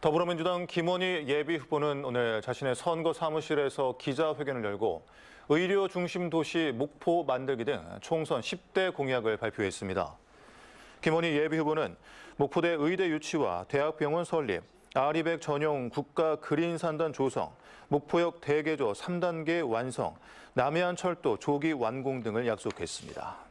더불어민주당 김원희 예비 후보는 오늘 자신의 선거 사무실에서 기자회견을 열고 의료 중심 도시 목포 만들기 등 총선 10대 공약을 발표했습니다. 김원희 예비 후보는 목포대 의대 유치와 대학병원 설립, 아리백 전용 국가 그린 산단 조성, 목포역 대개조 3단계 완성, 남해안 철도 조기 완공 등을 약속했습니다.